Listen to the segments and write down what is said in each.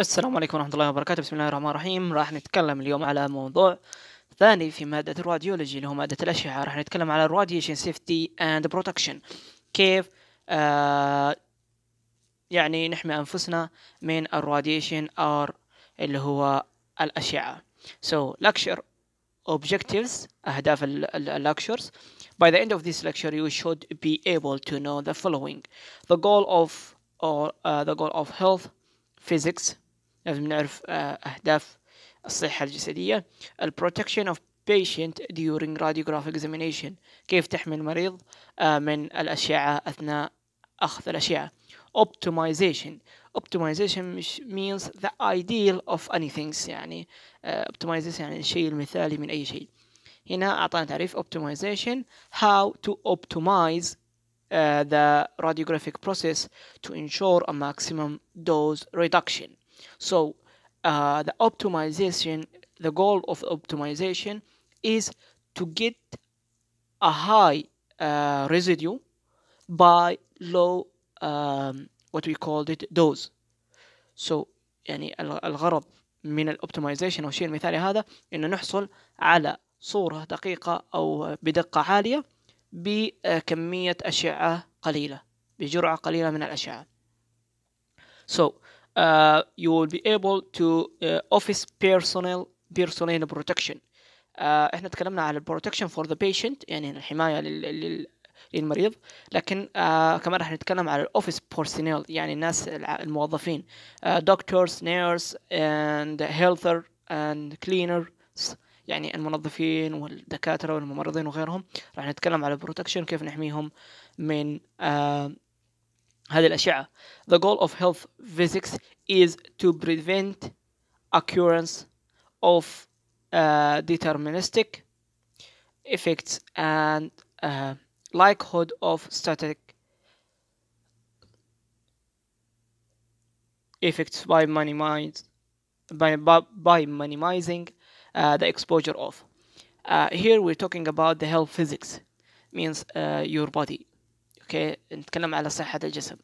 السلام عليكم ورحمة الله وبركاته بسم الله الرحمن الرحيم راح نتكلم اليوم على موضوع ثاني في مادة الراديولوجي اللي هو مادة الأشعة راح نتكلم على الراديشن سيفتي اند بروتكشن كيف آه، يعني نحمي أنفسنا من الراديشن أر اللي هو الأشعة so lecture objectives أهداف lectures by the end of this lecture you should be able to know the following the goal of or uh, the goal of health physics لازم نعرف أهداف الصحة الجسدية البروتكشن اوف patient during radiographic examination كيف تحمي المريض من الأشعة أثناء أخذ الأشعة optimization optimization means the ideal of anything يعني optimization يعني الشيء المثالي من أي شيء هنا أعطانا تعريف optimization how to optimize the radiographic process to ensure a maximum dose reduction So uh, the optimization, the goal of optimization is to get a high uh, residue by low um, what we called it dose. So يعني الغرض من الاوبتمايزيشن او الشيء المثالي هذا انه نحصل على صورة دقيقة او بدقة عالية بكمية اشعة قليلة بجرعة قليلة من الاشعة. So uh, uh, you will be able to uh, office personnel personal protection uh, احنا تكلمنا على البروتكشن فور ذا بيشنت يعني الحمايه لل, لل للمريض لكن آه كمان راح نتكلم على الاوفيس بورسينيل يعني الناس الموظفين دكتورز نيرس اند هيلثر اند كلينرز يعني المنظفين والدكاتره والممرضين وغيرهم راح نتكلم على البروتكشن كيف نحميهم من آه هذه الأشعة the goal of health physics is to prevent occurrence of uh, deterministic effects and uh, likelihood of static effects by by, by minimizing uh, the exposure of. Uh, here we're talking about the health physics, means uh, your body. اوكي نتكلم على صحة الجسم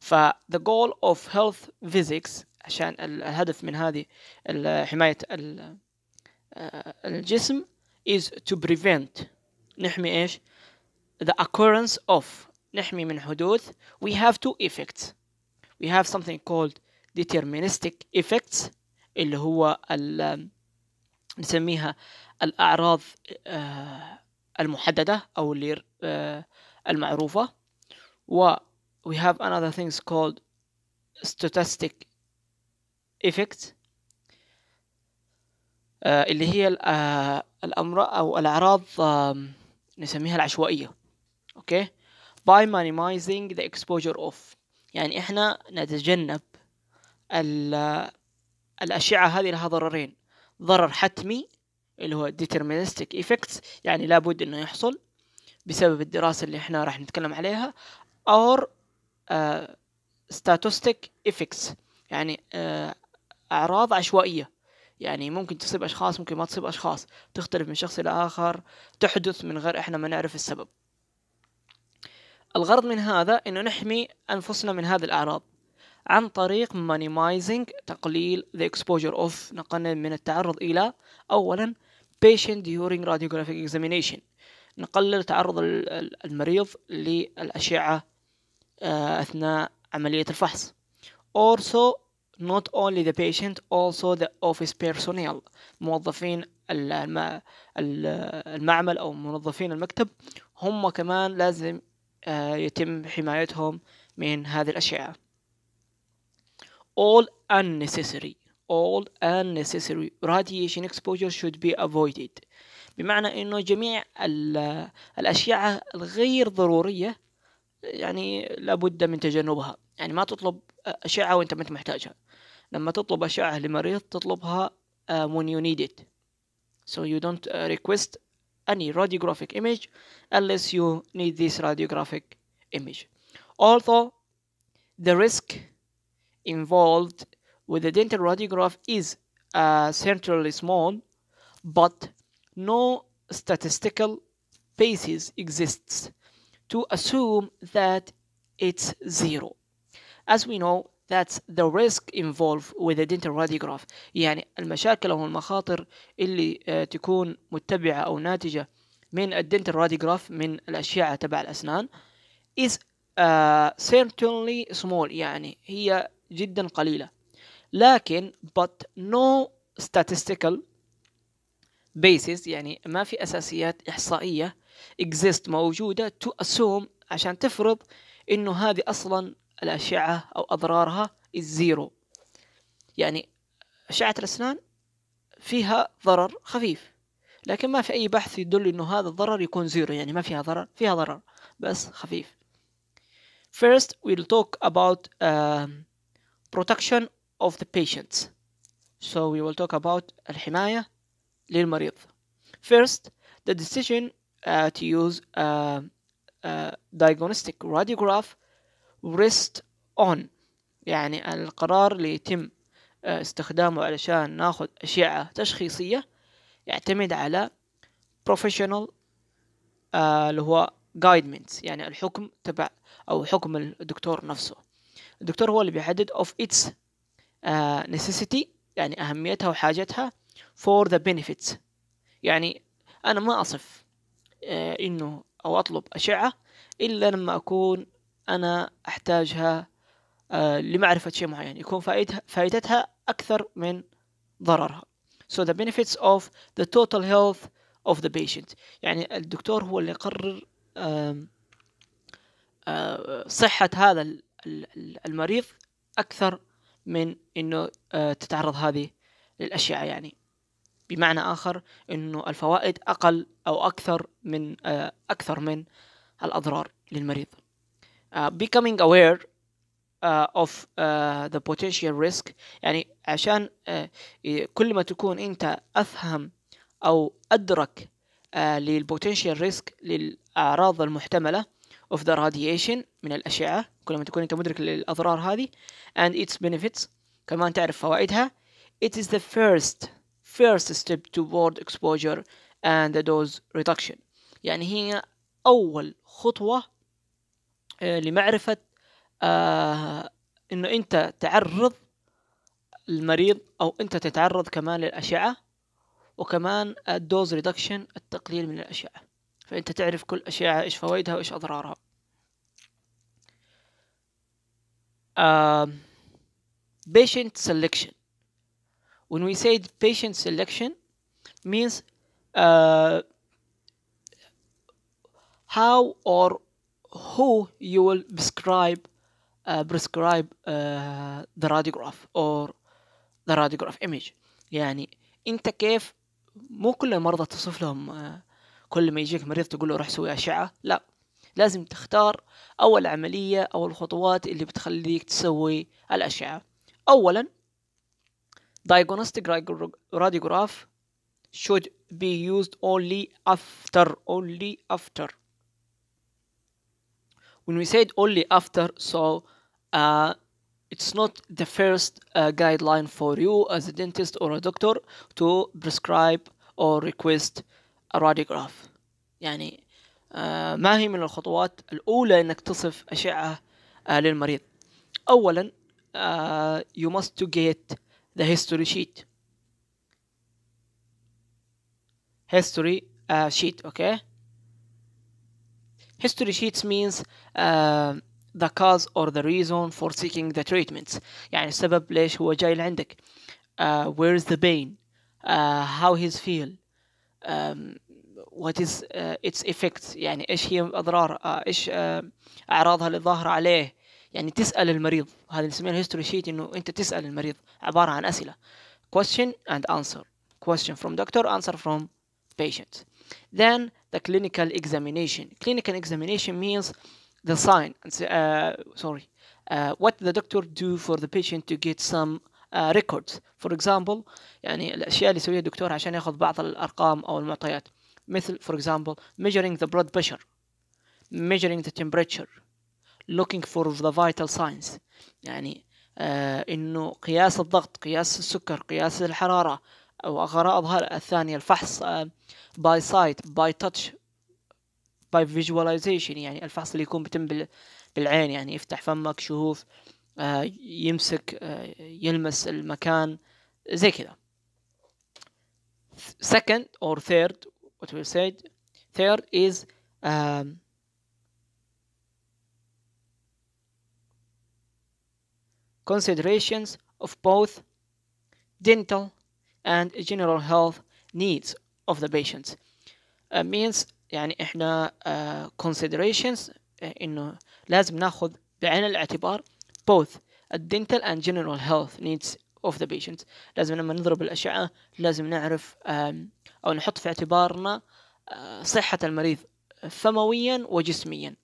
ف the goal of health physics عشان الهدف من هذه حماية الجسم is to prevent نحمي ايش the occurrence of نحمي من حدوث we have two effects we have something called deterministic effects اللي هو نسميها الأعراض المحددة أو اللي المعروفة و we have another things called statistic effect آه، اللي هي آه، الأمراض أو الأعراض نسميها العشوائية أوكي by minimizing the exposure of يعني إحنا نتجنب الأشعة هذه لها ضررين ضرر حتمي اللي هو deterministic effects يعني لابد إنه يحصل بسبب الدراسة اللي احنا راح نتكلم عليها uh, آه، statistic effects يعني آه، أعراض عشوائية يعني ممكن تصيب أشخاص ممكن ما تصيب أشخاص تختلف من شخص إلى آخر تحدث من غير إحنا ما نعرف السبب الغرض من هذا إنه نحمي أنفسنا من هذه الأعراض عن طريق minimizing تقليل the exposure of نقلل من التعرض إلى أولا patient during radiographic examination نقلل تعرض المريض للأشعة أثناء عملية الفحص also not only the patient also the office personnel موظفين المعمل أو موظفين المكتب هم كمان لازم يتم حمايتهم من هذه الأشعة all unnecessary all unnecessary radiation exposure should be avoided بمعنى انه جميع الاشعه الغير ضروريه يعني لابد من تجنبها يعني ما تطلب اشعه وانت ما انت محتاجها لما تطلب اشعه لمريض تطلبها when you need it so you don't request any radiographic image unless you need this radiographic image although the risk involved with the dental radiograph is uh, centrally small but no statistical basis exists to assume that it's zero. As we know, that's the risk involved with a dental radiograph يعني المشاكل أو المخاطر اللي تكون متبعة أو ناتجة من الدنتال راديوغراف من الأشعة تبع الأسنان is uh, certainly small يعني هي جدا قليلة لكن but no statistical بيسز يعني ما في اساسيات احصائيه exist موجوده تو assume عشان تفرض انه هذه اصلا الاشعه او اضرارها الزيرو يعني اشعه الاسنان فيها ضرر خفيف لكن ما في اي بحث يدل انه هذا الضرر يكون زيرو يعني ما فيها ضرر فيها ضرر بس خفيف first we'll talk about uh, protection of the patients so we will talk about الحمايه للمريض first the decision uh, to use uh, a uh, diagnostic radiograph rest on يعني القرار اللي يتم uh, استخدامه علشان ناخد أشعة تشخيصية يعتمد على professional uh, اللي هو guidements يعني الحكم تبع أو حكم الدكتور نفسه الدكتور هو اللي بيحدد of its necessity يعني أهميتها وحاجتها for the benefits يعني أنا ما أصف آه، إنه أو أطلب أشعة إلا لما أكون أنا أحتاجها آه، لمعرفة شيء معين يكون فائدتها أكثر من ضررها so the benefits of the total health of the patient يعني الدكتور هو اللي يقرر آه، صحة هذا المريض أكثر من إنه تتعرض هذه للأشياء يعني بمعنى آخر أنه الفوائد أقل أو أكثر من آه، أكثر من الأضرار للمريض uh, becoming aware uh, of uh, the potential risk يعني عشان كل ما تكون أنت أفهم أو أدرك للبوتنشال ريسك للأعراض المحتملة of the radiation من الأشعة كل ما تكون أنت مدرك للأضرار هذه and its benefits كمان تعرف فوائدها it is the first first step toward exposure and dose reduction يعني هي أول خطوة آه، لمعرفة آه، إنه أنت تعرض المريض أو أنت تتعرض كمان للأشعة وكمان الدوز ريدكشن التقليل من الأشعة فأنت تعرف كل أشعة إيش فوائدها وإيش أضرارها patient selection when we say patient selection means uh, how or who you will prescribe uh, prescribe uh, the radiograph or the radiograph image يعني انت كيف مو كل المرضى تصف لهم آه، كل ما يجيك مريض تقول له روح سوي اشعه لا لازم تختار اول عمليه او الخطوات اللي بتخليك تسوي الاشعه اولا diagnostic radiograph should be used only after only after when we said only after so uh, it's not the first uh, guideline for you as a dentist or a doctor to prescribe or request a radiograph يعني uh, ما هي من الخطوات الأولى إنك تصف أشعة uh, للمريض أولا uh, you must to get the history sheet history uh, sheet okay history sheets means uh, the cause or the reason for seeking the treatments يعني السبب ليش هو جاي لعندك uh, where is the pain uh, how he's feel um, what is uh, its effects يعني ايش هي اضرار uh, ايش uh, اعراضها اللي ظاهره عليه يعني تسال المريض هذا اللي نسميه الهيستوري شيت انه انت تسال المريض عباره عن اسئله question and answer question from doctor answer from patient then the clinical examination clinical examination means the sign uh, sorry uh, what the doctor do for the patient to get some uh, records for example يعني الاشياء اللي يسويها الدكتور عشان ياخذ بعض الارقام او المعطيات مثل for example measuring the blood pressure measuring the temperature looking for the vital signs يعني آه انه قياس الضغط قياس السكر قياس الحرارة او اغراضها الثانية الفحص آه by sight by touch by visualization يعني الفحص اللي يكون بتم بالعين يعني يفتح فمك شهوف آه يمسك آه يلمس المكان زي كذا second or third what we said third is um, considerations of both dental and general health needs of the patients uh, means يعني احنا uh, considerations انه لازم ناخذ بعين الاعتبار both الدنتال and general health needs of the patient لازم لما نضرب الأشعة لازم نعرف أو نحط في اعتبارنا صحة المريض فمويا وجسميا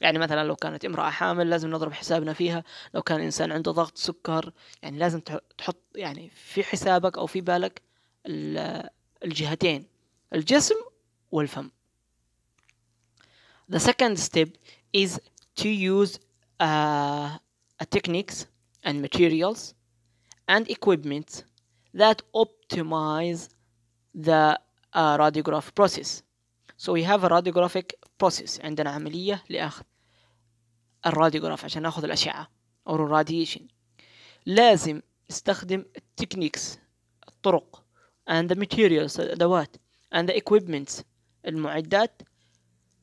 يعني مثلا لو كانت امرأة حامل لازم نضرب حسابنا فيها لو كان إنسان عنده ضغط سكر يعني لازم تحط يعني في حسابك أو في بالك الجهتين الجسم والفم The second step is to use uh, techniques and materials and equipment that optimize the uh, radiograph process. So we have a radiographic process عندنا عملية لأخذ الراديوغراف عشان ناخذ الاشعه او الراديشن لازم نستخدم التكنيكس الطرق and the materials الادوات and the equipments المعدات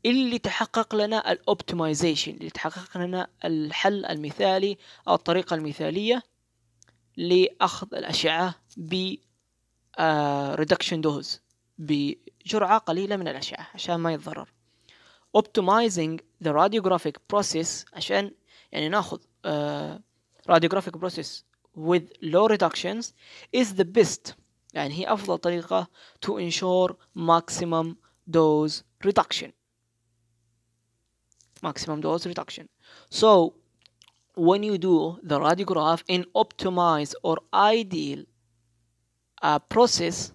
اللي تحقق لنا الاوبتمايزيشن اللي تحقق لنا الحل المثالي او الطريقه المثاليه لاخذ الاشعه ب ريدكشن آه، دوز بجرعه قليله من الاشعه عشان ما يتضرر optimizing the radiographic process عشان يعني ناخذ uh, radiographic process with low reductions is the best يعني هي أفضل طريقة to ensure maximum dose reduction maximum dose reduction so when you do the radiograph in optimized or ideal uh, process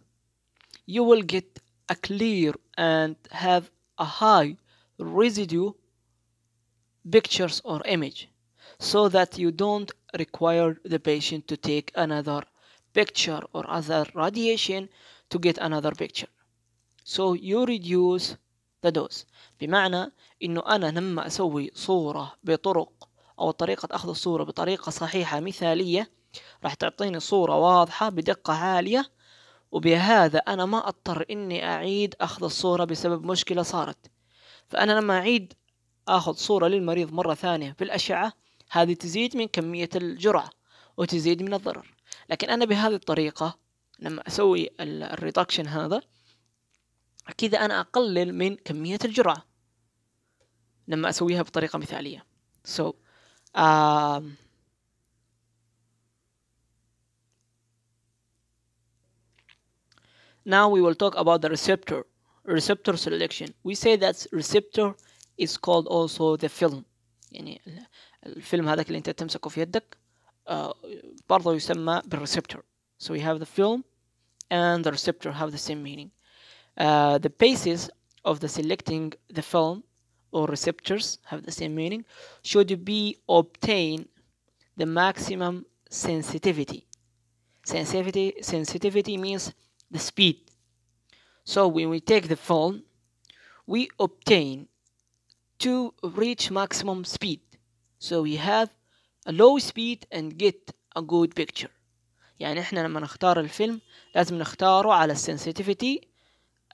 you will get a clear and have a high residue pictures or image so that you don't require the patient to take another picture or other radiation to get another picture so you reduce the dose بمعنى انه انا لما اسوي صورة بطرق او طريقة اخذ الصورة بطريقة صحيحة مثالية راح تعطيني صورة واضحة بدقة عالية وبهذا انا ما اضطر اني اعيد اخذ الصورة بسبب مشكلة صارت فأنا لما أعيد آخذ صورة للمريض مرة ثانية بالأشعة هذه تزيد من كمية الجرعة وتزيد من الضرر لكن أنا بهذه الطريقة لما أسوي الريدكشن هذا كذا أنا أقلل من كمية الجرعة لما أسويها بطريقة مثالية so uh, now we will talk about the receptor receptor selection we say that receptor is called also the film يعني الفيلم هذاك اللي انت تمسكه في يدك uh, برضه يسمى بالريسبتور so we have the film and the receptor have the same meaning uh, the basis of the selecting the film or receptors have the same meaning should be obtain the maximum sensitivity sensitivity sensitivity means the speed So when we take the phone, we obtain to reach maximum speed. So we have a low speed and get a good picture. يعني احنا لما نختار الفيلم لازم نختاره على السنسيتيفيتي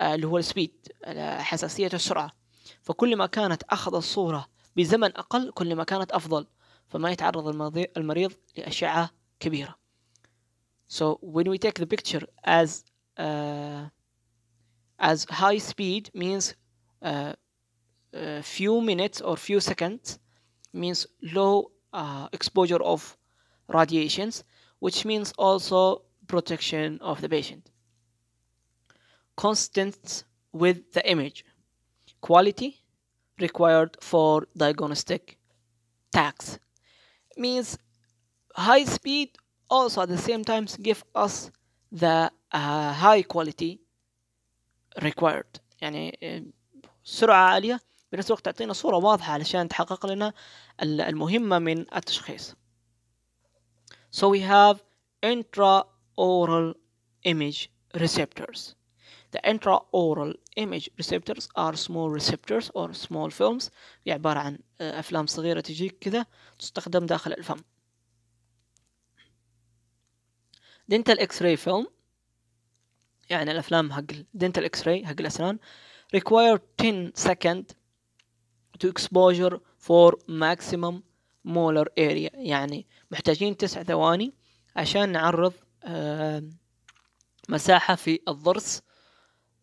آه، اللي هو السبيد حساسية السرعة فكل ما كانت أخذ الصورة بزمن أقل كل ما كانت أفضل فما يتعرض المريض لأشعة كبيرة So when we take the picture as uh, as high speed means uh, uh, few minutes or few seconds means low uh, exposure of radiations which means also protection of the patient constant with the image quality required for diagnostic tax means high speed also at the same time give us the uh, high quality required يعني سرعة عالية بنفس الوقت تعطينا صورة واضحة علشان تحقق لنا المهمة من التشخيص so we have intraoral image receptors The intraoral image receptors are small receptors or small films هي عبارة عن أفلام صغيرة تجيك كذا تستخدم داخل الفم dental X-ray film يعني الافلام حق الدنتال اكس راي حق الاسنان require 10 second to exposure for maximum molar area يعني محتاجين تسع ثواني عشان نعرض مساحة في الضرس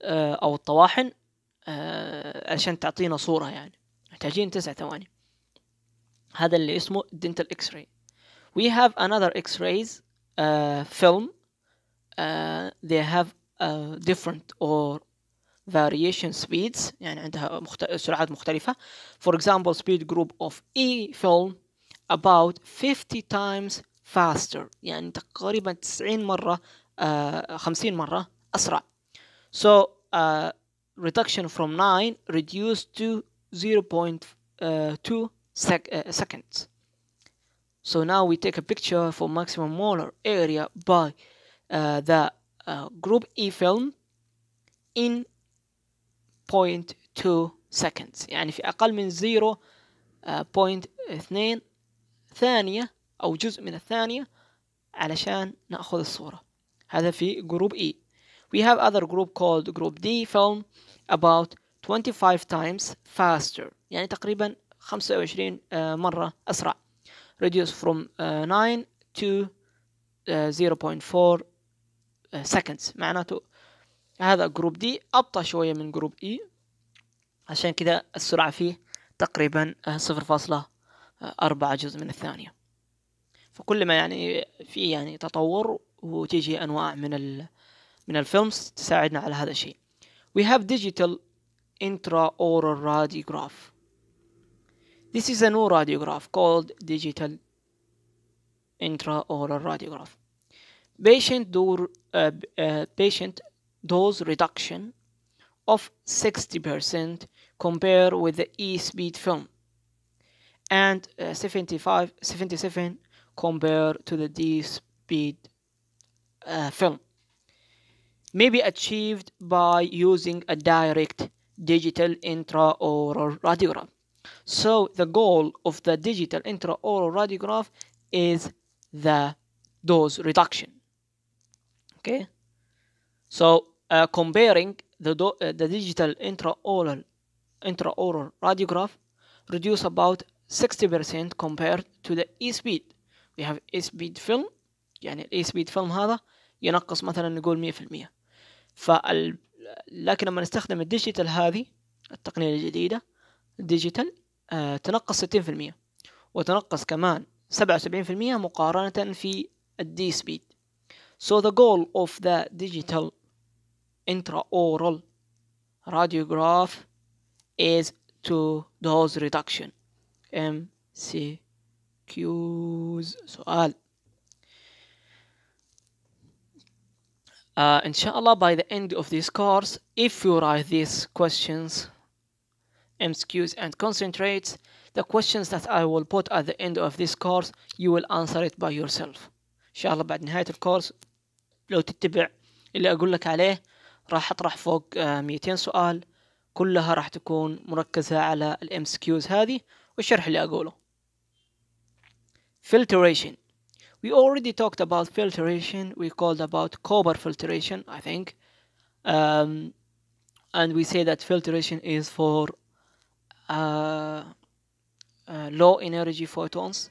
آه، أو الطواحن آه، عشان تعطينا صورة يعني محتاجين تسع ثواني هذا اللي اسمه dental x-ray we have another x-rays uh, film uh, they have Uh, different or variation speeds يعني عندها مخت... سرعات مختلفة for example speed group of E film about 50 times faster يعني تقريبا 90 مرة uh, 50 مرة أسرع so uh, reduction from 9 reduced to uh, 0.2 sec uh, seconds so now we take a picture for maximum molar area by uh, the uh, group E film in 0.2 seconds يعني في أقل من 0.2 uh, ثانية أو جزء من الثانية علشان نأخذ الصورة هذا في جروب E we have other group called group D film about 25 times faster يعني تقريبا 25 uh, مرة أسرع reduce from uh, 9 to 0.4 سكندز آه، معناته هذا جروب دي أبطأ شوية من جروب إي e. عشان كده السرعة فيه تقريبا 0.4 آه، آه، جزء من الثانية فكل ما يعني في يعني تطور وتيجي أنواع من ال من الفيلمز تساعدنا على هذا الشيء we have digital oral radiograph this is a new radiograph called digital intraoral radiograph patient do A patient dose reduction of 60% compared with the E-speed film and uh, 75 77 compared to the D-speed uh, film may be achieved by using a direct digital intraoral radiograph. So the goal of the digital intraoral radiograph is the dose reduction. Okay. So uh, comparing the, do uh, the digital intraoral, intraoral radiograph reduce about 60% compared to the e-speed. We have e-speed film يعني e speed film هذا ينقص مثلا نقول 100% فال لكن لما نستخدم الديجيتال هذه التقنية الجديدة الديجيتال آه تنقص 60% وتنقص كمان 77% مقارنة في الدي سبيد So the goal of the digital intraoral radiograph is to dose reduction MCQs سؤال uh, inshallah by the end of this course if you write these questions MCQs and concentrates the questions that I will put at the end of this course you will answer it by yourself إن شاء الله بعد نهاية course. لو تتبع اللي أقول لك عليه راح أطرح فوق 200 سؤال كلها راح تكون مركزة على الـ كيوز هذه والشرح اللي أقوله filtration we already talked about filtration we called about copper filtration I think um, and we say that filtration is for uh, uh, low energy photons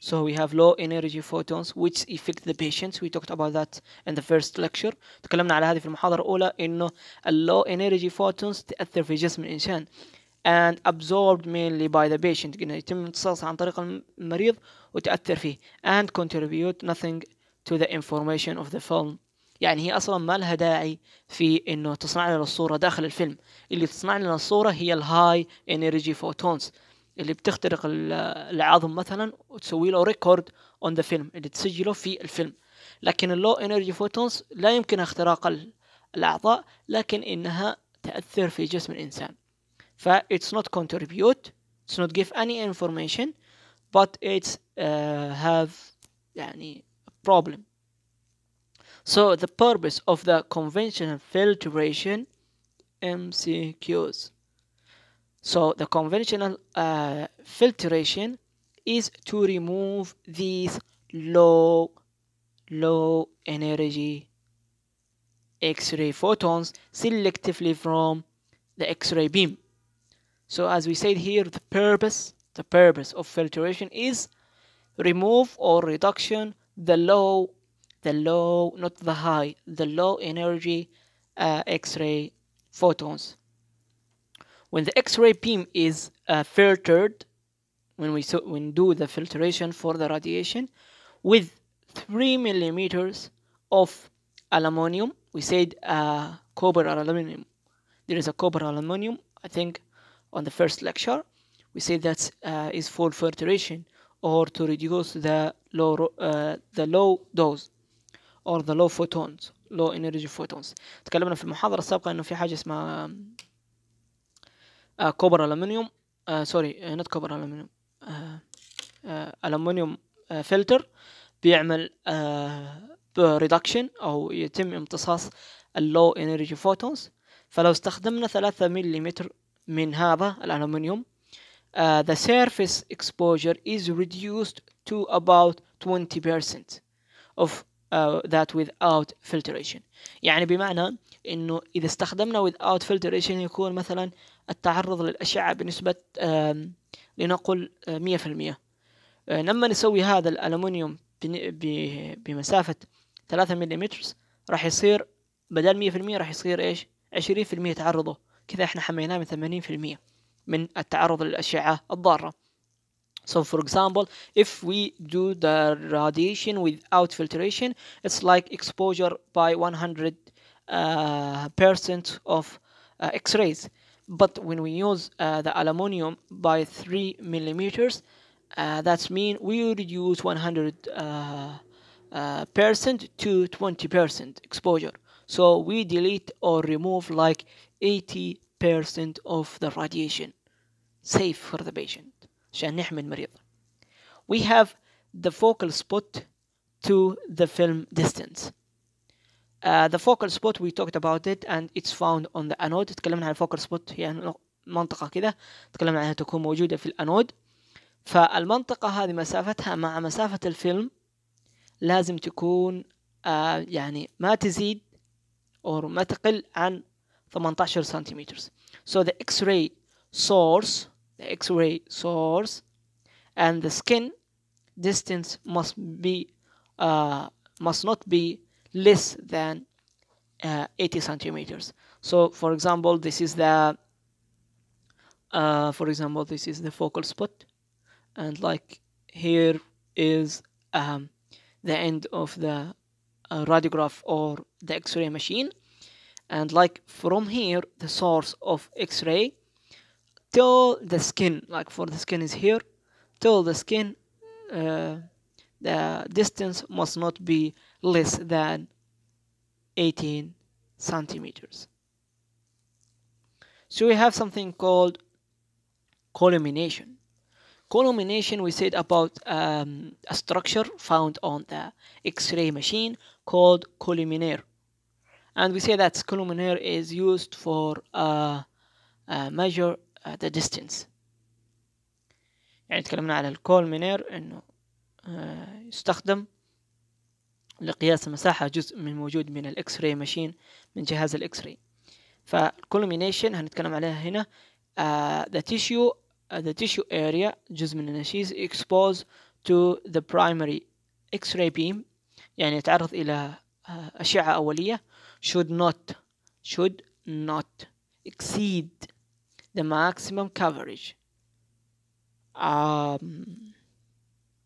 So we have low energy photons which affect the patients. We talked about that in the first lecture. تكلمنا على هذه في المحاضرة الأولى إنه low energy photons تأثر في جسم الإنسان and absorbed mainly by the patient. قلنا يتم امتصاصها عن طريق المريض وتأثر فيه and contribute nothing to the information of the film. يعني هي أصلا ما لها داعي في إنه تصنع لنا الصورة داخل الفيلم. اللي تصنع لنا الصورة هي high energy photons. اللي بتخترق العظم مثلا وتسوي له ريكورد اون ذا فيلم اللي تسجله في الفيلم لكن اللو انرجي فوتونز لا يمكن اختراق الاعضاء لكن انها تاثر في جسم الانسان ف it's not contribute it's not give any information but it's uh, have يعني problem so the purpose of the conventional filtration MCQs So the conventional uh, filtration is to remove these low, low energy X-ray photons selectively from the X-ray beam. So as we said here, the purpose, the purpose of filtration is remove or reduction the low, the low, not the high, the low energy uh, X-ray photons. When the X-ray beam is uh, filtered, when we so when do the filtration for the radiation, with three millimeters of aluminium, we said uh, copper aluminium. There is a copper aluminium, I think, on the first lecture. We said that uh, is for filtration or to reduce the low uh, the low dose or the low photons low energy photons تكلمنا في المحاضرة السابقة انه في حاجة اسمها آه كوبر الومنيوم آه سوري آه نت كوبر الومنيوم آه آه الومنيوم آه فلتر بيعمل آه ريدكشن أو يتم امتصاص اللو انرجي فوتونز فلو استخدمنا ثلاثة ملم من هذا الالومنيوم Uh, آه، the surface exposure is reduced to about 20% of uh, that without filtration يعني بمعنى انه اذا استخدمنا without filtration يكون مثلا التعرض للأشعة بنسبة لنقل 100% آه، آه، لما نسوي هذا الألمنيوم بمسافة 3 ملم راح يصير بدل 100% راح يصير ايش 20% تعرضه كذا احنا حميناه من 80% من التعرض للأشعة الضارة So for example, if we do the radiation without filtration, it's like exposure by 100% uh, of uh, X-rays. but when we use uh, the aluminium by 3 millimeters uh, that means we reduce 100 uh, uh, percent to 20 percent exposure so we delete or remove like 80 percent of the radiation safe for the patient we have the focal spot to the film distance uh, the focal spot we talked about it and it's found on the anode تكلمنا عن focal spot هي منطقة كذا تكلمنا عنها تكون موجودة في الانود فالمنطقة هذه مسافتها مع مسافة الفيلم لازم تكون يعني ما تزيد أو ما تقل عن 18 سنتيمتر so the x-ray source the x-ray source and the skin distance must be must not be less than uh, 80 centimeters so for example this is the uh, for example this is the focal spot and like here is um, the end of the uh, radiograph or the x-ray machine and like from here the source of x-ray till the skin like for the skin is here till the skin uh, the distance must not be less than 18 centimeters. So we have something called collimination. Collimination we said about um, a structure found on the X-ray machine called colliminator. And we say that colliminator is used for uh, uh, measure uh, the distance. يعني تكلمنا على الكولمينير انه يستخدم لقياس المساحة جزء من موجود من الإكس راي ماشين من جهاز الإكس راي فالكولومينيشن هنتكلم عليها هنا uh, the tissue uh, the tissue area جزء من النشيز exposed to the primary X-ray beam يعني يتعرض إلى آه، أشعة أولية should not should not exceed the maximum coverage um,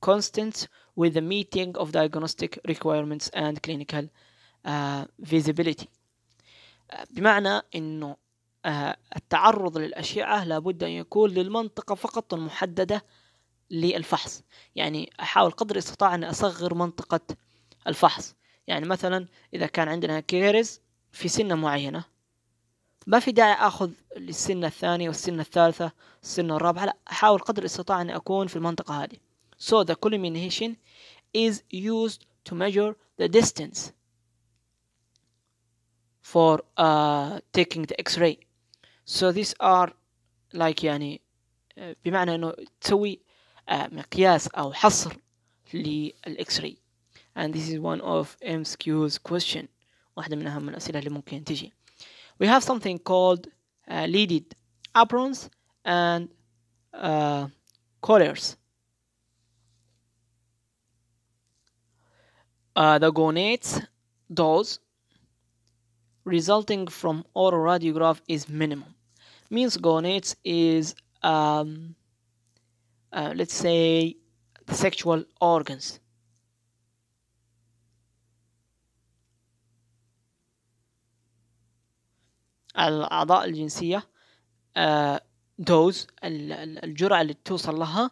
constants with the meeting of diagnostic requirements and clinical uh, visibility uh, بمعنى انه uh, التعرض للأشعة لابد أن يكون للمنطقة فقط المحددة للفحص يعني أحاول قدر استطاع أن أصغر منطقة الفحص يعني مثلا إذا كان عندنا كيرز في سنة معينة ما في داعي أخذ للسنة الثانية والسنة الثالثة السنة الرابعة لا أحاول قدر استطاع أن أكون في المنطقة هذه So the culmination is used to measure the distance for uh, taking the x-ray so these are like يعني uh, بمعنى انه تسوي uh, مقياس او حصر للاكس-راي and this is one of MCQ's question واحدة من أهم الأسئلة اللي ممكن تجي we have something called uh, leaded aprons and uh, collars uh, the gonads dose resulting from oral radiograph is minimum means gonads is um, uh, let's say sexual organs الأعضاء الجنسية دوز الجرعة اللي توصل لها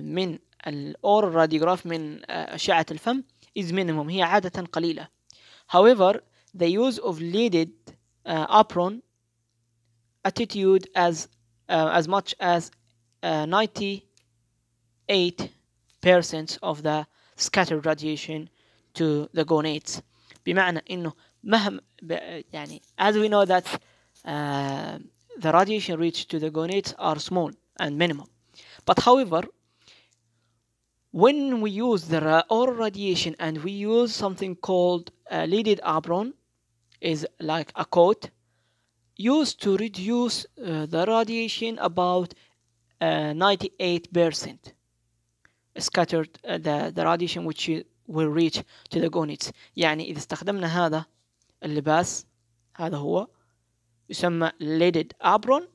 من الأور راديوغراف من أشعة الفم is minimum هي عادة قليلة however the use of leaded uh, apron attitude as uh, as much as 98% uh, of the scattered radiation to the gonads بمعنى انه مهما يعني as we know that uh, the radiation reach to the gonads are small and minimum but however when we use the oral radiation and we use something called uh, leaded apron is like a coat used to reduce uh, the radiation about 98% uh, scattered uh, the, the radiation which will reach to the gonads. يعني إذا استخدمنا هذا اللباس هذا هو يسمى leaded ابرون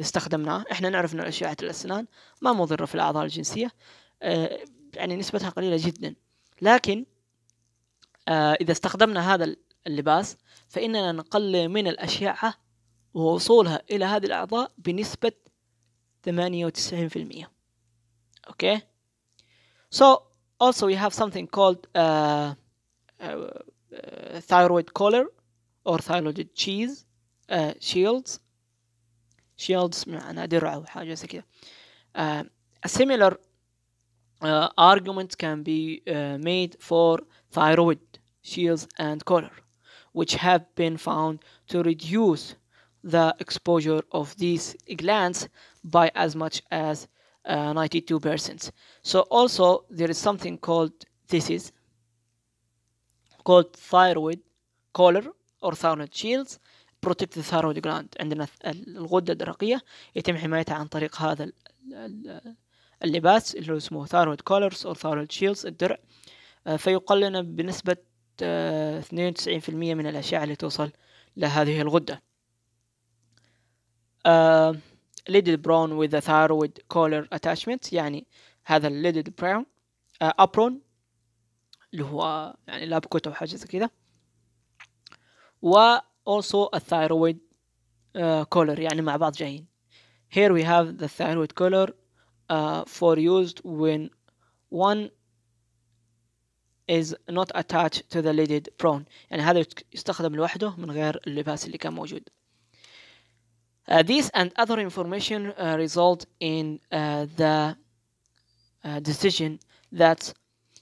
استخدمناه احنا نعرف ان اشعه الاسنان ما مضره في الاعضاء الجنسيه آه، يعني نسبتها قليلة جدا لكن آه، إذا استخدمنا هذا اللباس فإننا نقلل من الأشعة ووصولها إلى هذه الأعضاء بنسبة 98% okay so also we have something called uh, uh, uh, thyroid collar or thyroid cheese uh, shields shields معناها درع أو حاجة زي كده uh, a similar uh, arguments can be uh, made for thyroid, shields, and color, which have been found to reduce the exposure of these glands by as much as 92%. Uh, so also there is something called is called thyroid collar or thyroid shields protect the thyroid gland عندنا الغدة the يتم حمايتها عن طريق هذا اللباس اللي اسمه ثايرويد كولرز أو ثايرويد شيلز الدرع آه، فيقلنا بنسبة آه، اثنين وتسعين في المية من الأشعة اللي توصل لهذه الغدة ليدد براون وذ ثايرويد كولر اتاتشمنت يعني هذا الليدد براون ابرون اللي هو يعني لاب كوت او حاجه زي كده و also الثايرويد آه، كولر يعني مع بعض جايين here we have the thyroid color uh, for used when one is not attached to the leaded prone يعني هذا يستخدم لوحده من غير اللباس اللي كان موجود Uh, this and other information uh, result in uh, the uh, decision that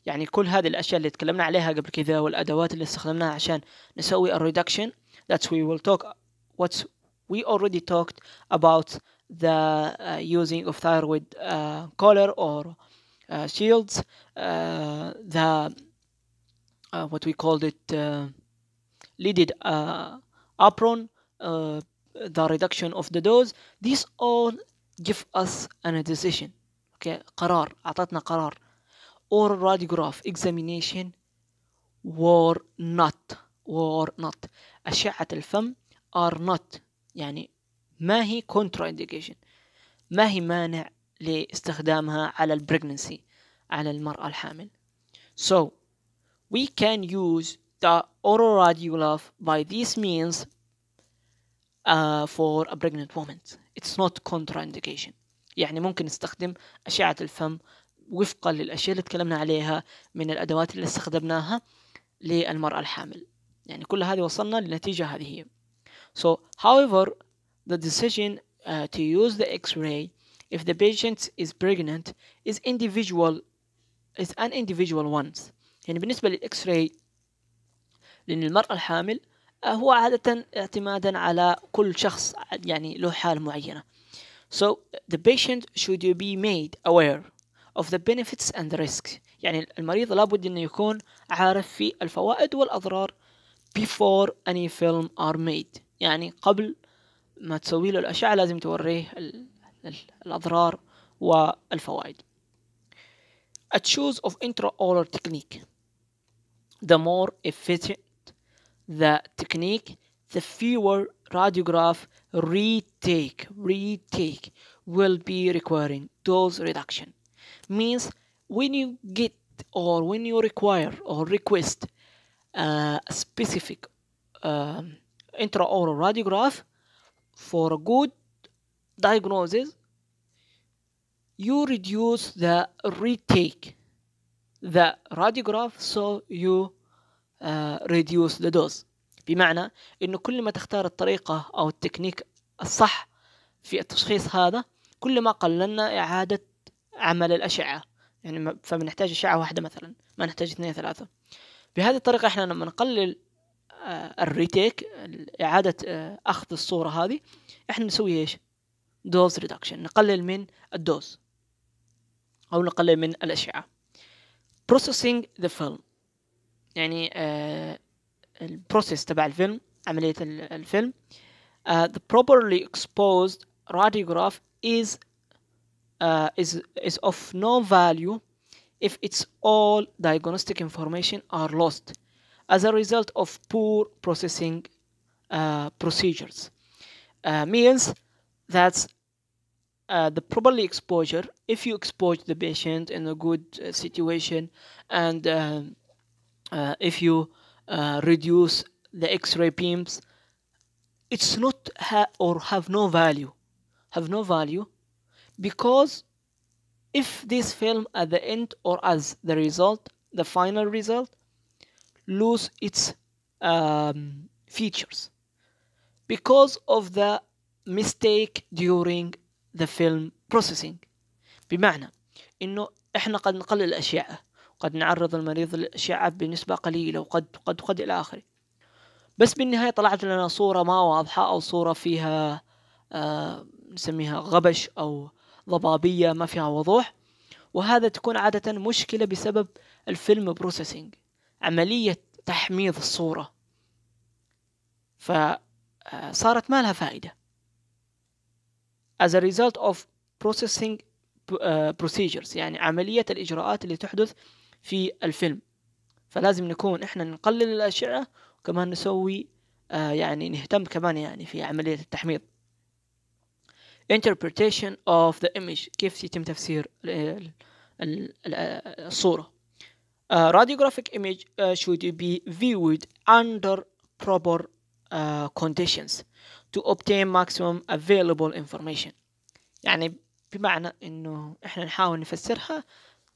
يعني كل هذه الأشياء اللي تكلمنا عليها قبل كذا والأدوات اللي استخدمناها عشان نسوي reduction that we will talk what's we already talked about the uh, using of thyroid uh, collar or uh, shields, uh, the uh, what we called it uh, leaded apron, the reduction of the dose. These all give us an decision. Okay, قرار أعطتنا قرار. Or radiograph examination were not were not أشعة الفم are not يعني ما هي كونترا انديكيشن ما هي مانع لاستخدامها على البريجنسي على المرأة الحامل so we can use the oral radiograph by these means uh, for a pregnant woman it's not contraindication يعني ممكن نستخدم أشعة الفم وفقا للأشياء اللي تكلمنا عليها من الأدوات اللي استخدمناها للمرأة الحامل يعني كل هذه وصلنا للنتيجة هذه هي So, however, the decision uh, to use the X-ray if the patient is pregnant is individual, is an individual one. يعني بالنسبة للاكس لإن المرأة الحامل هو عادة اعتمادا على كل شخص يعني له حالة معينة. So the patient should be made aware of the benefits and the risks. يعني المريض لابد انه يكون عارف في الفوائد والاضرار before any film are made. يعني قبل ما تسوي له الأشعة لازم توريه الأضرار والفوائد A choose of intraoral technique The more efficient the technique the fewer radiograph retake retake will be requiring dose reduction means when you get or when you require or request a specific um, intraoral radiograph for good diagnosis you reduce the retake the radiograph so you uh, reduce the dose بمعنى انه كل ما تختار الطريقة او التكنيك الصح في التشخيص هذا كل ما قللنا اعادة عمل الاشعة يعني فبنحتاج اشعة واحدة مثلا ما نحتاج اثنين ثلاثة بهذه الطريقة احنا لما نقلل آه، الريتيك إعادة آه، أخذ الصورة هذه إحنا نسوي إيش دوز ريدكشن نقلل من الدوز أو نقلل من الأشعة processing the film يعني آه، البروسيس تبع الفيلم عملية الفيلم uh, the properly exposed radiograph is uh, is is of no value if its all diagnostic information are lost as a result of poor processing uh, procedures. Uh, means that uh, the properly exposure, if you expose the patient in a good uh, situation and um, uh, if you uh, reduce the x-ray beams, it's not ha or have no value, have no value because if this film at the end or as the result, the final result, lose its um, features because of the mistake during the film processing بمعنى انه احنا قد نقلل الاشعه وقد نعرض المريض للاشعه بنسبه قليله وقد قد قد الى اخره بس بالنهايه طلعت لنا صوره ما واضحه او صوره فيها آه نسميها غبش او ضبابيه ما فيها وضوح وهذا تكون عاده مشكله بسبب الفيلم بروسيسنج عملية تحميض الصورة فصارت آه، ما لها فائدة as a result of processing آه، procedures يعني عملية الإجراءات اللي تحدث في الفيلم فلازم نكون إحنا نقلل الأشعة وكمان نسوي آه، يعني نهتم كمان يعني في عملية التحميض interpretation of the image كيف يتم تفسير الصورة Uh, radiographic image uh, should be viewed under proper uh, conditions to obtain maximum available information يعني بمعنى انه احنا نحاول نفسرها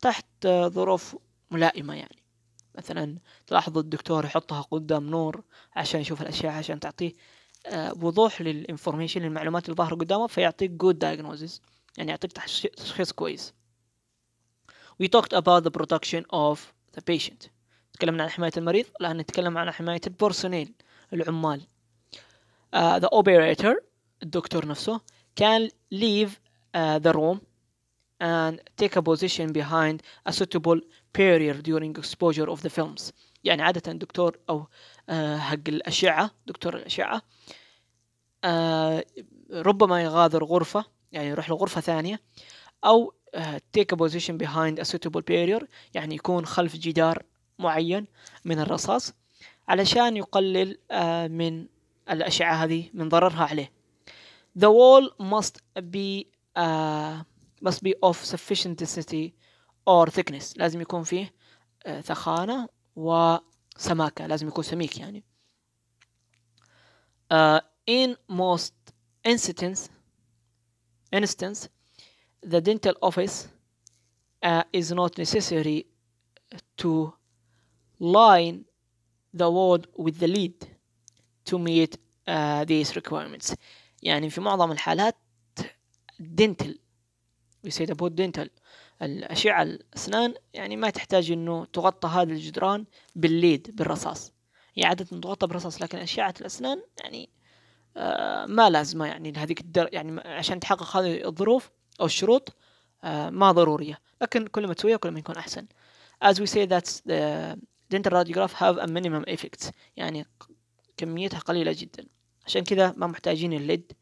تحت ظروف ملائمة يعني مثلا تلاحظ الدكتور يحطها قدام نور عشان يشوف الاشياء عشان تعطيه وضوح للانفورميشن للمعلومات اللي ظاهرة قدامه فيعطيك good diagnosis يعني يعطيك تشخيص كويس We talked about the production of ذا بيشنت تكلمنا عن حماية المريض الآن نتكلم عن حماية البرسونيل العمال ذا آه، uh, operator الدكتور نفسه can leave uh, the room and take a position behind a suitable barrier during exposure of the films يعني عادة دكتور أو uh, حق الأشعة دكتور الأشعة uh, ربما يغادر غرفة يعني يروح لغرفة ثانية أو take a position behind a suitable barrier يعني يكون خلف جدار معين من الرصاص علشان يقلل من الأشعة هذه من ضررها عليه the wall must be uh, must be of sufficient density or thickness لازم يكون فيه ثخانة وسماكة لازم يكون سميك يعني uh, in most instances instance the dental office uh, is not necessary to line the wall with the lead to meet uh, these requirements يعني في معظم الحالات dental we said about dental الأشعة الأسنان يعني ما تحتاج إنه تغطى هذا الجدران بالليد بالرصاص هي عادة تغطى بالرصاص لكن أشعة الأسنان يعني آه ما لازمة يعني لهذيك الدر يعني عشان تحقق هذه الظروف أو الشروط آه، ما ضرورية لكن كل ما تسويها كل ما يكون أحسن as we say that the dental radiograph have a minimum effect يعني كميتها قليلة جدا عشان كذا ما محتاجين الليد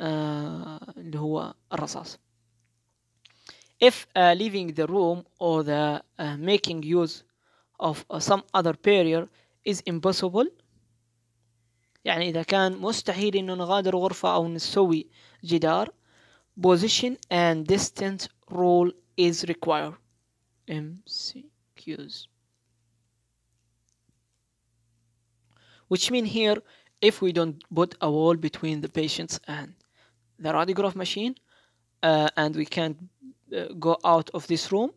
آه، اللي هو الرصاص if uh, leaving the room or the uh, making use of uh, some other barrier is impossible يعني إذا كان مستحيل إنه نغادر غرفة أو نسوي جدار position and distance rule is required mcqs which mean here if we don't put a wall between the patients and the radiograph machine uh, and we can't uh, go out of this room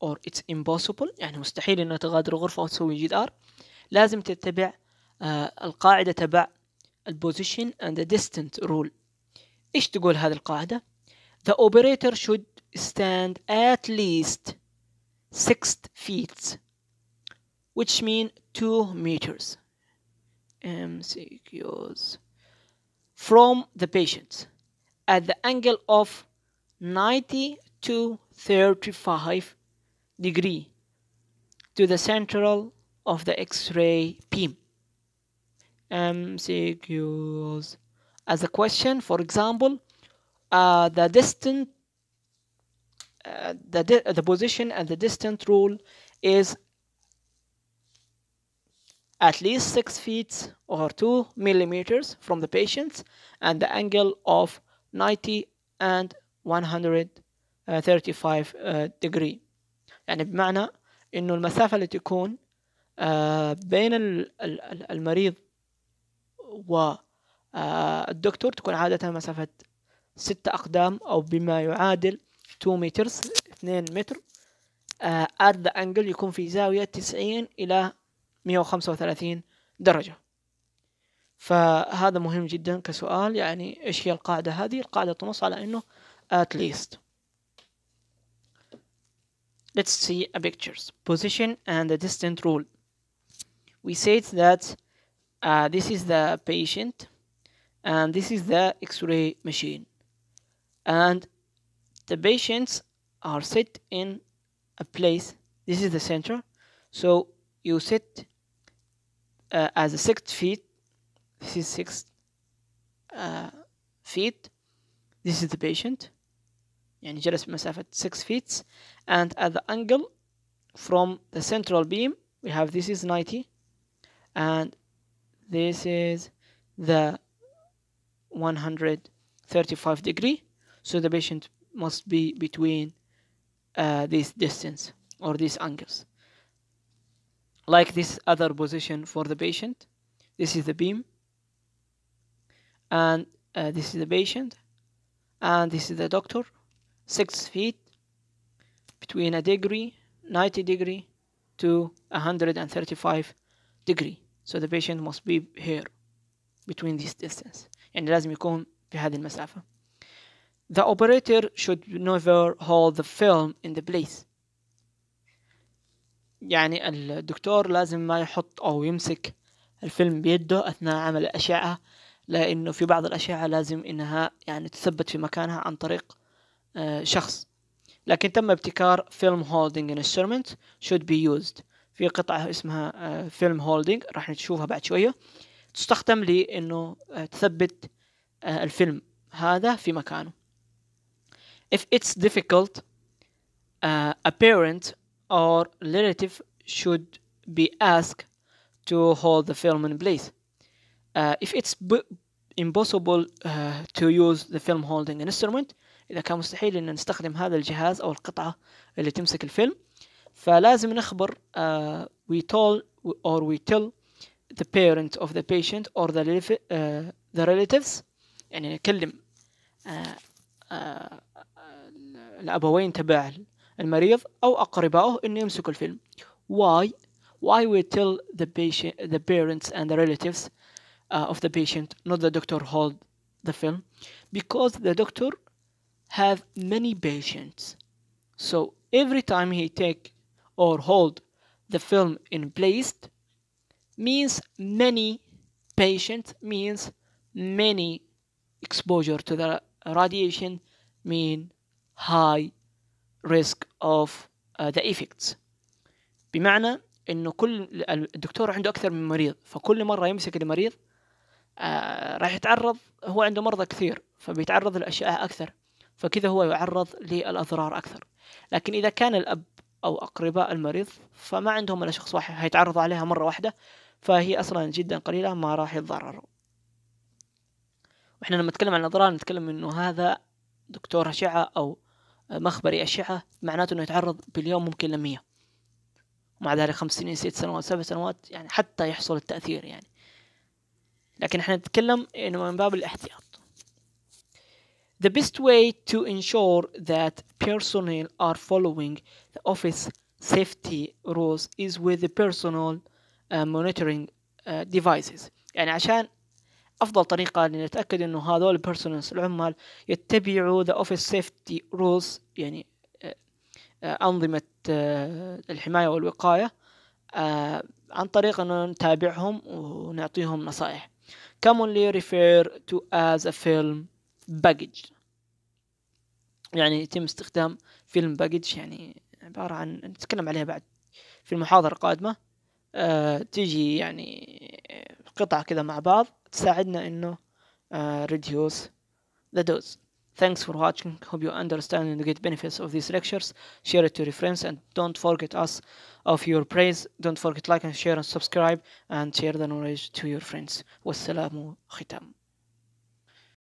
or it's impossible يعني مستحيل إن تغادر غرفة وتسوي جي لازم تتبع uh, القاعدة تبع position and the distance rule إيش تقول هذه القاعدة؟ The operator should stand at least 6 feet which mean 2 meters MCQs from the patient at the angle of 90 to 35 degree to the central of the X-ray beam. MCQs as a question for example uh, the distant uh, the, uh, the position and the distant rule is at least 6 feet or 2 millimeters from the patients and the angle of 90 and 135 uh, degree يعني بمعنى انه المسافة اللي تكون بين المريض و آه، الدكتور تكون عادة مسافة ستة أقدام أو بما يعادل 2 متر 2 متر at the angle يكون في زاوية 90 إلى 135 درجة فهذا مهم جدا كسؤال يعني إيش هي القاعدة هذه القاعدة تنص على أنه at least Let's see a pictures position and the distant rule we said that uh, this is the patient and this is the x-ray machine and the patients are set in a place this is the center so you sit uh, as a six feet this is six uh, feet this is the patient يعني جلس at 6 feet and at the angle from the central beam we have this is 90 and this is the 135 degree so the patient must be between uh, this distance or these angles like this other position for the patient this is the beam and uh, this is the patient and this is the doctor six feet between a degree 90 degree to 135 degree so the patient must be here between this distance يعني لازم يكون في هذه المسافة The operator should never hold the film in the place يعني الدكتور لازم ما يحط أو يمسك الفيلم بيده أثناء عمل الأشعة لأنه في بعض الأشعة لازم إنها يعني تثبت في مكانها عن طريق آه، شخص لكن تم ابتكار فيلم holding instrument should be used في قطعة اسمها فيلم آه، holding راح نشوفها بعد شوية تستخدم لانه تثبت الفيلم هذا في مكانه if it's difficult uh, a parent or relative should be asked to hold the film in place uh, if it's impossible uh, to use the film holding instrument إذا كان مستحيل إن نستخدم هذا الجهاز أو القطعة اللي تمسك الفيلم فلازم نخبر uh, we told or we tell the parent of the patient or the, uh, the relatives يعني نكلم الأبوين تبع المريض أو أقربائه إن يمسكوا الفيلم why why we tell the patient the parents and the relatives uh, of the patient not the doctor hold the film because the doctor have many patients so every time he take or hold the film in place means many patient means many exposure to the radiation mean high risk of uh, the effects بمعنى انه كل الدكتور عنده اكثر من مريض فكل مره يمسك المريض آه راح يتعرض هو عنده مرضى كثير فبيتعرض لاشعه اكثر فكذا هو يعرض للاضرار اكثر لكن اذا كان الاب او اقرباء المريض فما عندهم الا شخص واحد هيتعرض عليها مره واحده فهي أصلا جدا قليلة ما راح يتضرروا وإحنا لما نتكلم عن الأضرار نتكلم إنه هذا دكتور أشعة أو مخبري أشعة معناته إنه يتعرض باليوم ممكن لمية ومع ذلك خمس سنين ست سنوات سبع سنوات يعني حتى يحصل التأثير يعني لكن إحنا نتكلم إنه من باب الاحتياط The best way to ensure that personnel are following the office safety rules is with the personnel مونيتورينج آه، ديفايسز آه، يعني عشان افضل طريقه لنتاكد انه هذول البيرسونز العمال يتبعوا ذا اوفيس سيفتي رولز يعني آه، انظمه الحمايه والوقايه عن طريق انه نتابعهم ونعطيهم نصائح commonly refer to as a film baggage يعني يتم استخدام فيلم باجج يعني عبارة عن نتكلم عليها بعد في المحاضرة القادمة تيجي يعني قطع كذا مع بعض تساعدنا انه reduce the dose Thanks for watching. Hope you understand and get benefits of these lectures. Share it to your friends and don't forget us of your praise. Don't forget like and share and subscribe and share the knowledge to your friends. Wassalamu khitam.